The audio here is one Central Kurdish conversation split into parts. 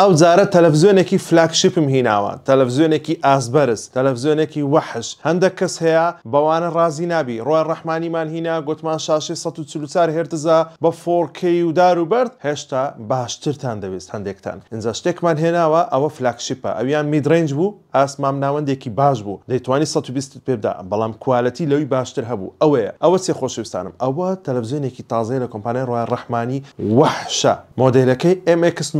ئەو جارە تەلەڤزیۆنێکی فلاکشیپم هیناوە تەلەڤزیۆنێکی ئاسبەرز تەلەڤزیۆنێکی وەحش هەندە کەس هەیە بەوانە ڕازی نبی ڕۆیان ڕەحمانیمان هینا گوتمان 1640 هێرتزا بە فۆرکی و دار و بەرد هێشتا باشترتان دەوێت هەندێکتان اینجا شتێکمان هێناوە ئەوە فلاکشیپە ئەویان میدرنج بوو ئاسمام ناوەندێکی باش بوو دەیتوانی 120 پێدا بەڵام کوالەتی لەوی باشتر هەبوو ئەوەیە ئەوە سێ خۆشویستانم ئەوە تەلەڤزیۆنێکی تازای لە کۆمپانیای ڕۆیان ڕەحمانی وەحشە مۆدلەکەی MX9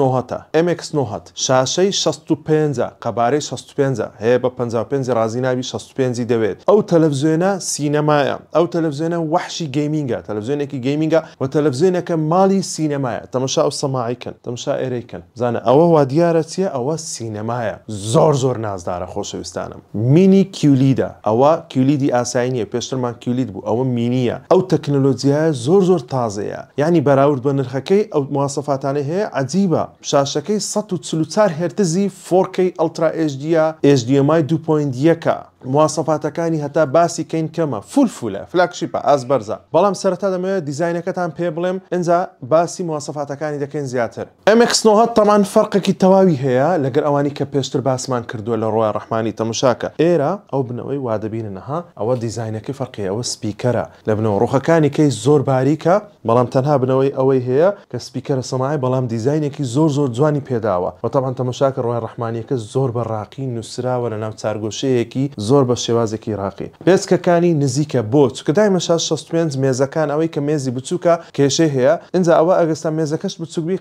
MX 1970 شاشەی 65 قەبارەی 65 هەیە بە 55 رازیناوی 65 دەوێت ئەو تەلەڤزیۆنە سینەمایە ئەو تەلەڤزیۆنە وحشی گەیمینگە تەلەڤزیۆنێکی گەیمینگە و تەلەڤزیۆنەکە ماڵی سینەمایە تەمەشا ئەو سەماعیکن تەمشا ئێرەیکن زانە ئەوە وا دیارە چیە ئەوە سینەمایە زۆر زۆر نازدارە خۆشەویستانم مینی کیولیدا ئەوە کیولیدی ئاساینیە پێشترمان کیولید بوو ئەوە مینیە ئەو تەکنەلۆجیایە زۆر زۆر تازەیە ینی بەراورد بە نرخەکەی ئەو موواسەفاتانی هەیە عجیبە شاشەکەی 144 هرتزی 4K ئەلترا HDە HDMI 2.1 مواسەفاتەکانی هەتا باسی کەین کەمە فولفولە فلاکشیپە ئاس بەرزە بەڵام سەرتا دەمەوێت دیزینەکەتان پێ بڵێم ئەجا باسی مواسەفاتەکانی دەکەین زیاتر ئەمەکسنەوە تەمان فەرقێکی تەواوی هەیە لەگەر ئەوانی کە پێشتر باسمان کردووە لە ڕۆی ڕحمانی تەمشاکە ئێرە ئەو بنەوەی وادەبینەها ئەوە دیزینەکەی فەرقی ئەوە سپیکەرە لە بنەوە ڕوخەکانی کەی زۆر باریکە بەڵام تەنها بنەوەی ئەوەی هەیە کە سپیکەرە سەمای بەڵام دیزینێکی زۆر زۆر جوانی پێداوە بەتەمان تەمەشاکە ڕۆی ڕحمانیەکە زۆر بەڕاقی نووسراوە لە ناو چارگۆشەیەکی زۆر بە شێوازێکی راقی بێسکەکانی نزیکە بۆ چکە دایمە 16 مێزەکان ئەوەی کە مێزی بچووکە کێشەی هەیە اینجا ئەوە ئەگەستا مێزەکەش بچووی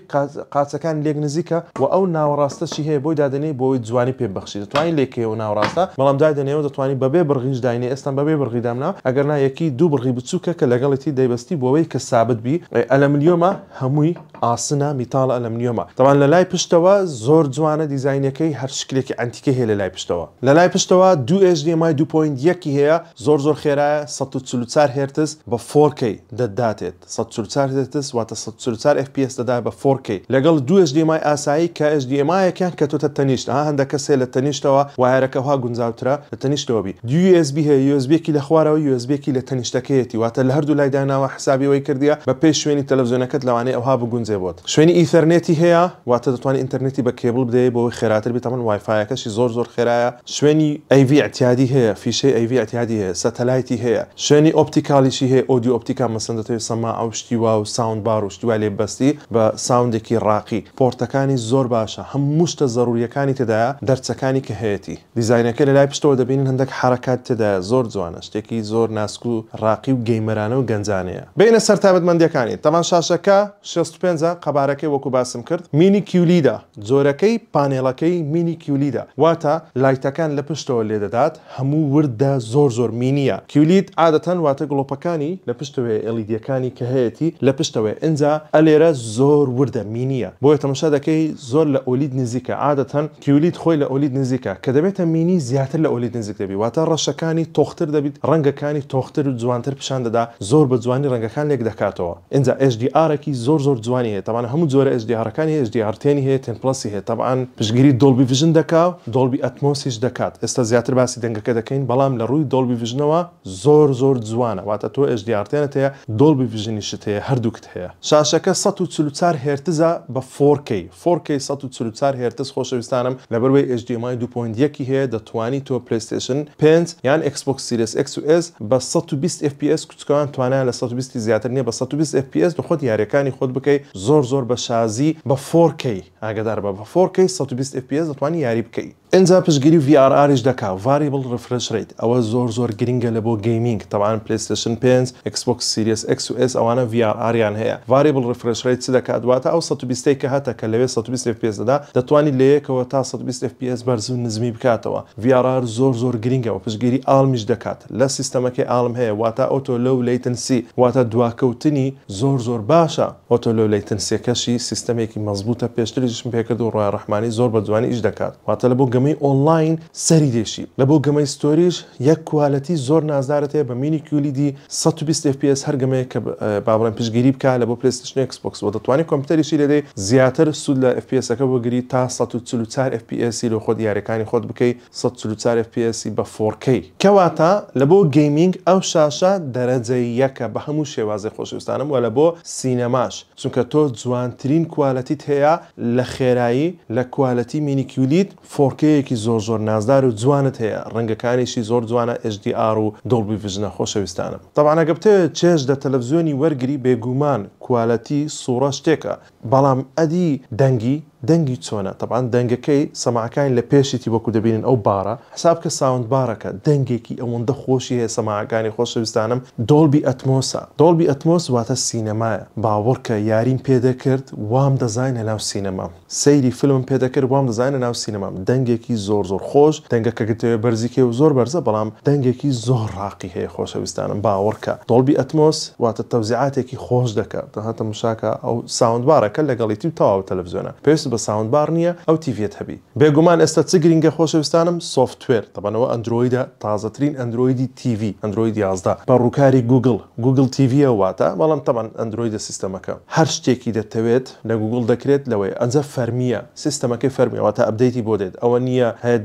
قاچەکان لێک نزیکە و ئەو ناوەڕاستەشی هەیە بۆی دادنەی بۆی جوانی پێبخشی دەتوانین لێکەیە و ناوڕاستە بەڵام دادنەوە دەتوانین بەبێ بڕغیش داینێ ئێستا بەبێ بڕغی دامنا ئەگەر نا یەکی دوو بڕغی بچووکە کە لەگەڵێتی دەیبستی بۆەوەی کە سابت بی ئەلەمیلیۆمە هەمووی ئاسنە میتاڵە ئەلەمیۆمە تەوان لە لای پشتەوە زۆر جوانە دیزینەکەی هەر شکلێکی ئەنتیکە هەیە لە لای پشتەوە لە لای پشتەوە دوو ئێژ HDMI 2.1 هەیە زۆر زۆر خێرایە 1940 هرتز بە 4K دەداتێت 1940 هرتز واتە 1940 FPS دەدای بە 4K لەگەڵ دو HDMI ئاسایی کە HDMIەکان کە تۆتە تەنیشت ها هەندە کەسێ لە تەنیشتەوە وایرەکەها گونجاوترە لە تەنیشتەوە بی USB هەیە USBکی لە خوارەوە USBکی لە تەنیشتەکەیەتی واتە لە هەردوو لای داناوە حسابیەوەی کردیا بە پێش شوێنی تەلەڤزیۆنەکەت لەوانەیە ئەوها بگونجێ بۆت شوێنی ئیتەرنێتی هەیە واتە دەتوانانی ئینتەرنێتی بە کێبل بدەیە بۆی خێراتر بێتەمەن وایفاایەکەشی زۆر زۆر خێرایە شوێنی ئەV اعتیار ئەتیادی هەیە فیشەی ئەیV ئەتیادی هەیە سەتەلایتی هەیە شوێنی ئۆپتیکالیشی هەیە ئۆدیو ئۆپتیکا مەسەندەتەوەی سەما ئەو شتیوا و ساوند بار و شتیوا لێ بەستی بە ساوندێکی ڕاقی پۆرتەکانی زۆر باشە هەموو شتە زەروریەکانی تێدایە دەرچەکانی کە هەیەی دیزینەکە لە لای پشتەوە دەبین هەندێک حرکات تێدایە زۆر جوانە شتێکی زۆر ناسک و ڕاقی و گەیمەرانە و گەنجانەیە بینە سەرتابەتمەندەکانی تەوان شاشەکە 65 قەبارەکەی وەکو باسم کرد مینی کیولیدا جۆرەکەی پانێڵەکەی مینی کیولیدا واتە لایتەکان لە پشتەوە لێدەدات هەموو وردە زۆر زۆر مینیە کیولیت عادەتەن واتە گڵۆپەکانی لە پشتەوەی ئەلیدیەکانی کە هەیەی لە پشتەوەی ئەجا ئەلێرە زۆر وردە مینیە بۆیە تەمەشا دەکەی زۆر لە ئۆلید نزیکە عادەتەن کیولیت خۆی لە ئۆلید نزیکە کە دەبێتە مینی زیاتر لە ئۆلید نزیک دەبی واتە ڕەشەکانی تۆختر دەبیت ڕەنگەکانی تۆختر و جوانتر پیشان دەدا زۆر بە جوانی ڕەنگەکان لێک دەکاتەوە ئەجا HDRێکی زۆر زۆر جوانی هەیە تاوان هەموو جۆرە HDRەکانی HDRتێنی هەیە تنپلسی هەیە تەبان پشگیری دڵبی ڤژن دەکا دڵبی ئەتمۆسیش دەکات ئێستا زیاتر باسی دەنگەکە دەکەین بەڵام لە ڕووی دۆڵبی ڤژنەوە زۆر زۆر جوانە واتە تۆ ئەشدیارتێنت هەیە دۆڵبی ڤژنیشت هەیە هەردووکت هەیە شاشەکە 1940 هێرتزە بە فۆرکی فۆرکی 1940 هێرتز خۆشەویستانم لەبەروەی HDMI 2.1 هەیە دەتوانی تۆ پلیستشن 5 یان Xbox سیرس XS بە 120 FPS کوچکەوان توانیان لە 120 زیاتر نیە بە 120 FPS بخۆت یاریەکانی خۆت بکەیت زۆر زۆر بە شازی بە فۆرکی ئاگدار بە بە فۆرکی 120 FPS دەتوانانی یاری بکەیت. ئەجا پشگیری VRRش دەکا ڤاری stable refresh rate ئەوە زۆر زۆر گرنگە لە بۆ گەیمینگ تاوان پلیستشن 5 Xbox سیریس XS ئەوانە VRیان هەیە variable refresh rate چ دەکات دواتە ئەو 120 کە هاتە کە لەوێ 120 FPS دەدا دەتوانانی لەیەکەوە تا 120 FPS بەرزوو نزمی بکاتەوە VRR زۆر زۆر گرنگەوە پشگیری ئالمیش دەکات لە سیستەمەکەی ئالم هەیە واتە ئۆتۆ لەو لیتنسی واتە دواکەوتنی زۆر زۆر باشە ئۆتۆ لەو لیتنسیەکەشی سیستمێکی مەزبوطە پێشتریشم پێکرد و ڕای ڕحمانی زۆر بە جوانی ئیش دەکات واتە لە بۆ گەمەی ئۆنلاین سەری دێشی لە بۆ گەمەی ستۆریش یەک کوالەتی زۆر نازارەت هەیە بە مینی کیولیدی 120 FPS هەرگەمەیە کە باڵێن پشگیری بکە لە بۆ پلیستشنکسپۆکس بۆ دەتوانانی کۆمپیوتەریشی لەدەی زیاتر سود لە FPSەکە بۆگری تا 144 FPS لە خۆ دیارەکانی خۆت بکەی 144 FPS بە فۆرکەی کەواتە لە بۆ گەیمینگ ئەو شاشە دەرەجەی یەکە بە هەموو شێوازی خۆشویستانم و لە بۆ سینەماش چونکە تۆ جوانترین کوالەتیت هەیە لە خێرایی لە کوالەتی مینیکیولیت فۆرکەیەکی زۆر زۆر نازدار و جوانت هەیە ڕەنگەکانیشی زۆر جوانە HDR و دڵبی ڤژنە خۆشەویستانم تاوانەگە بتێ چێش لە تەلەڤزیۆنی وەرگری بێگومان کوالەتی سوورە شتێکە بەڵام ئەدی دەنگی دەنگی چۆنە تەبان دەنگەکەی سەماکان لە پێشیتی وەکو دەبینن ئەو بارە حساب کە ساوند بارەکە دەنگێکی ئەوەندە خۆشی هەیە سەماکانی خۆشەویستانم دۆڵبی ئەتمۆسا دۆڵبی ئەتمۆس واتە سینەمایە باوەڕکە یاریم پێدەکرد وام دەزانە ناو سینەمام سەیری فلم پێدەکرد وام دەزانە ناو سینەمام دەنگێکی زۆر زۆر خۆش دەنگەکەگەتەوە بەرزیکێ و زۆر بەرزە بەڵام دەنگێکی زۆر ڕاقی هەیە خۆشەویستانم باوەڕکە دۆڵبی ئەتمۆس واتە تەوزیعاتێکی خۆش دەکات دەهاتە مشاکە ئەو ساوند بارەکە لەگەڵیتی و تاوا تەلەڤزیۆنە پێست بە ساوندبار نییە ئەو تیڤێت هەبی بێگومان ئێستا چ گرینگە خۆشەویستانم سوفتوێر دەبنەوە ئەندرویدا تازەترین ئەندرویدی TV ئەندروید یازدا بە ڕووکاری گوگل گوگل TVە واتە بەڵام تەمان ئەندروید سیستەمەکە هەر شتێکی دەتەوێت لە گوگل دەکرێت لەوەی ئەنجە فەرمیە سیستەمەکەی فەرمیەوەتە ئەبدەیتی بۆ دێت ئەوە نییە هەیە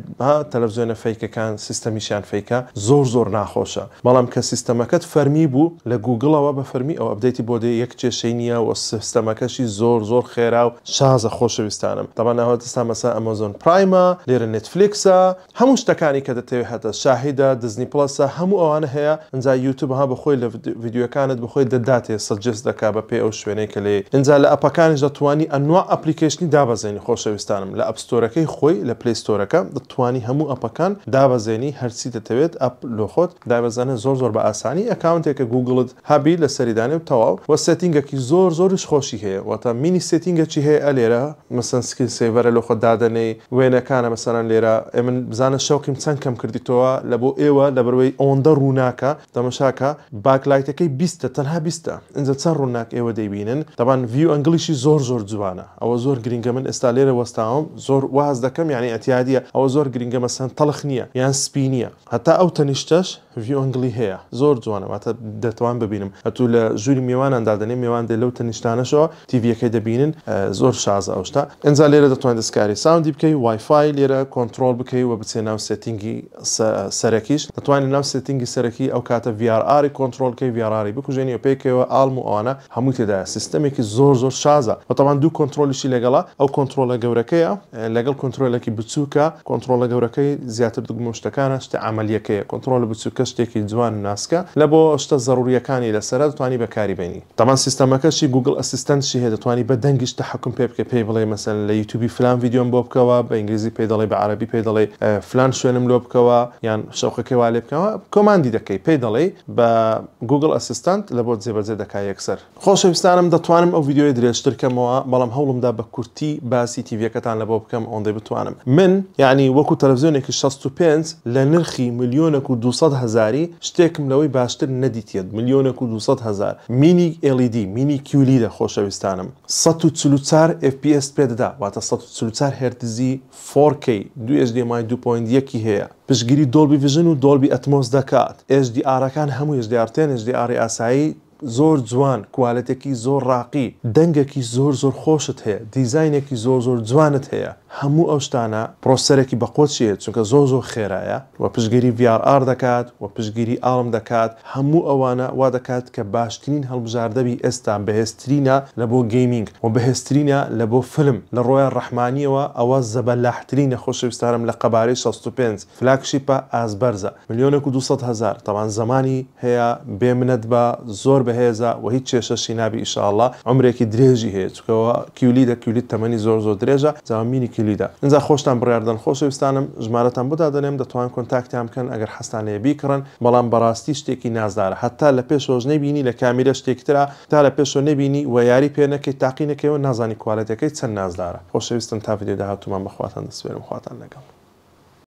تەلەڤزیۆنە فیکەکان سیستەمیشیان فیکە زۆر زۆر ناخۆشە بەڵام کە سیستەمەکەت فەرمی بوو لە گوگڵەوە بە فەرمی ئەو ئەبدەیتی بۆ دێ یەک کێشەی نییە و سیستەمەکەشی زۆر زۆر خێرا و شازە خۆشەویست کوردستانم تاوان ناوەتەستا مەسا ئەمەزۆن پرایمە لێرە نتفلیکسە هەموو شتەکانی کە دەتەوێت هەتە شاهیدا دزنی پلسە هەموو ئەوانە هەیە ئەجا یوتوب ها بەخۆی لە یددیوەکانت بخۆی دەداتێ سەجست دەکا بە پێ ئەو شوێنەی کە لێ ئەجا لە ئەپەکانیش دەتوانی ئەنوا ئەپلیکیشنی دابەزێنی خۆشەویستانم لە ئەپستۆرەکەی خۆی لە پلیستۆرەکە دەتوانی هەموو ئەپەکان دابەزێنی هەرسی دەتەوێت ئەپ لۆخۆت دابەزانە زۆر زۆر بە ئاسانی ئەکاونتێکە گوگلت هەبی لە سەریدانێ و تەواو وە سەتینگەکی زۆر زۆرش خۆشی هەیە وەتە مینی سێتینگەکی هەیە ئەلێرە مەسن سکین سێبەرە لە خۆ دادنەی وێنەکانە مەسەرەن لێرە من بزانە شەوکیم چەند کەم کردیتەوە لە بۆ ئێوە لە بەروەی ئۆندە ڕووناکە تەمەشاکە باکلایتەکەی بیستە تەنها بیستە ئەجا چەند ڕووناک ئێوە دەیبینن دەبان ویو ئەنگلیشی زۆر زۆر جوانە ئەوە زۆر گرینگە من ئێستا لێرە وەستاوم زۆر واز دەکەم یعنی ئەتیادیە ئەوە زۆر گرینگە مەسەن تەڵخ نییە یان سپی نییە هەتا ئەو تەنیشتەش ڤیۆنگلی هەیە زۆر جوانەواتە دەتوان ببینم ئەتوو لە ژووری میوانان دادنێ میوان دێ لەو تەنیشتانەشەوە تیڤەکەی دەبینن زۆر شازە ئەوشتا ئەجا لێرە دەتوانێت دەستکاری ساوندی بکەی وایفای لێرە کۆنتترۆل بکەی و بچێ ناو سێتینگی سەرەکیش دەتوانێت ناو سێتینگی سەرەکی ئەو کاتە VRی کۆنتترۆلکەی VRی بکوژێنی پێکەوە ئالم و ئەوانە هەموو تێدایە سیستمێکی زۆر زۆر شازە بەتەوان دوو کۆنتترۆلیشی لەگەڵا ئەو کۆنتترۆلە گەورەکەیە لەگەڵ کۆنتترۆلەکی بچووکە کۆنتترۆلە گەورەکەی زیاتر دوگمشتەکانە شتە ئەعملیەکەیە کۆنتترۆل بچووکە شتێکی جوان ناسکە لە بۆ شتە ضروریەکانی لەسەر دەتوانی بەکاری بینی تەمان سیستمەکەشی گوگل ئەسیستنتشی هەیە دەتوانانی بە دەنگیش تە حکم پێ بکە پێی بڵێ مەس مەسن لە یوتوبی فلان ویددیۆم بۆ بکەوە بە ئینگلیزی پێ دەڵێ بە عربی پێ دەڵێ فلان شوێنم لۆ بکەوە یان شەوخەکەوا لێ بکەوە کۆماندی دەکەی پێی دەڵێ بە گوگل ئەسیستانت لە بۆ جێبەجێ دەکای یەکسەر خۆشەویستانم دەتوانم ئەو ویددیوی درێژترکەمەوە بەڵام هەوڵمدا بە کورتی باسی تیڤەکەتان لە بۆ بکەم ئەوەندەی بتوانم من یعنی وەکو تەلەڤزیۆنێکی 65 لە نرخی میلیۆنە و 200 هزاری شتێکم لەوەی باشتر نەدیتێت میلیۆنە و 200 هزار مینی LED مینی کیولی دە خۆشەویستانم 144 FPS پێ دەدا واتە 1940 هێرتزی فۆکەی دو HDMI 2.1 هەیە پشگیری دۆلبی ڤژن و دۆلبی ئەتمۆس دەکات HDRەکان هەموو HDRتێن HDR ئاسایی زۆر جوان کوالەتێکی زۆر ڕاقی دەنگێکی زۆر زۆر خۆشت هەیە دیزینێکی زۆر زۆر جوانت هەیە هەموو ئەو شتانە پرۆسەرێکی بە قۆچیە چونکە زۆ زۆ خێرایە وە پشگیری VRR دەکات وە پشگیری ئاڵم دەکات هەموو ئەوانە وا دەکات کە باشترین هەڵبژاردەبی ئێستا بەهێسترینە لە بۆ گەیمینگ و بەهێسترینە لە بۆ فلم لە ڕۆیان ڕەحمانیەوە ئەوە زەبە لاحترین نەخۆشەویستارم لە قەبارەی 65 فلاکشیپە ئازبەرزە میلیۆنە و 200 هزار تاوان زمانی هەیە بێ منەت بە زۆر بەهێزە و هیچ چێشەشی نابی ئیشاءله ئەمرێکی درێژی هەیە چکەوە کیولی دەکیولیت تەمەنی زۆر زۆر درێژە جاامینی ئیمەیلیدا اینجا خۆشتان بڕاردن خۆشەویستانم ژمارەتان بۆدا دەنێم دەتوان کۆنتاکتیان بکەن ئەگەر حستان لێ بیکڕن بەڵام بەڕاستی شتێکی نازدارە هەتا لە پێشۆژ نەبینی لە کامیرە شتێکترا تا لە پێشۆ نەبینی و یاری پێنەکەی تاقینەکەیەوە نازانی کوالەتەکەی چەند نازدارە خۆشەویستن تا ڤیدداهاتومان بەخواتان دەسوێرم خواتان لەگەڵ